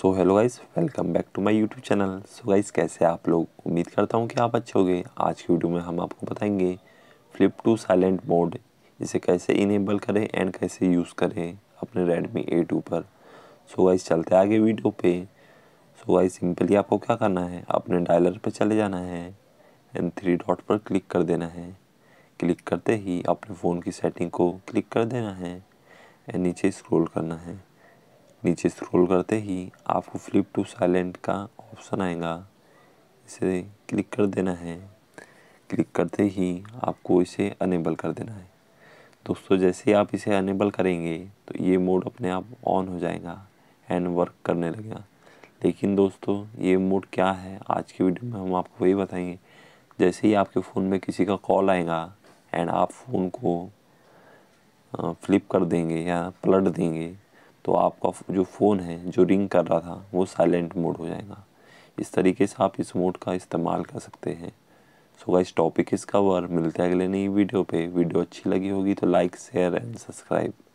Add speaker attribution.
Speaker 1: so hello guys welcome back to my YouTube channel so guys कैसे आप लोग उम्मीद करता हूँ कि आप अच्छे होंगे आज की वीडियो में हम आपको बताएंगे फ्लिप टू साइलेंट मोड इसे कैसे इनेबल करें एंड कैसे यूज़ करें अपने रेडमी ए टू पर सो so गाइस चलते आगे वीडियो पे सो so गाइस सिंपली आपको क्या करना है अपने डायलर पर चले जाना है एंड थ्री डॉट पर क्लिक कर देना है क्लिक करते ही अपने फ़ोन की सेटिंग को क्लिक कर देना है एंड नीचे स्क्रोल करना है नीचे स्क्रॉल करते ही आपको फ्लिप टू साइलेंट का ऑप्शन आएगा इसे क्लिक कर देना है क्लिक करते ही आपको इसे अनेबल कर देना है दोस्तों जैसे आप इसे अनेबल करेंगे तो ये मोड अपने आप ऑन हो जाएगा एंड वर्क करने लगेगा लेकिन दोस्तों ये मोड क्या है आज की वीडियो में हम आपको वही बताएंगे जैसे ही आपके फ़ोन में किसी का कॉल आएगा एंड आप फ़ोन को फ्लिप कर देंगे या पलट देंगे तो आपका जो फ़ोन है जो रिंग कर रहा था वो साइलेंट मोड हो जाएगा इस तरीके से आप इस मोड का इस्तेमाल कर सकते हैं सो गाइस टॉपिक इस कवर मिलते हैं अगले नई वीडियो पे वीडियो अच्छी लगी होगी तो लाइक शेयर एंड सब्सक्राइब